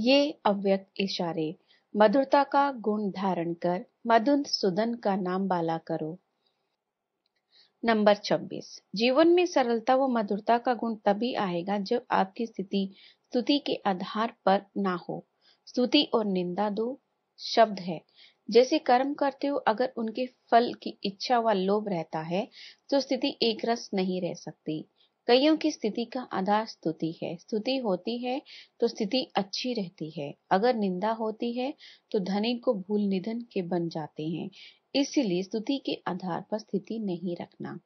ये अव्यक्त इशारे मधुरता का गुण धारण कर मधुन सुदन का नाम बाला करो नंबर 26 जीवन में सरलता व मधुरता का गुण तभी आएगा जब आपकी स्थिति स्तुति के आधार पर ना हो स्तुति और निंदा दो शब्द है जैसे कर्म करते हो अगर उनके फल की इच्छा व लोभ रहता है तो स्थिति एक रस नहीं रह सकती कईयों की स्थिति का आधार स्तुति है स्तुति होती है तो स्थिति अच्छी रहती है अगर निंदा होती है तो धनी को भूल निधन के बन जाते हैं इसलिए स्तुति के आधार पर स्थिति नहीं रखना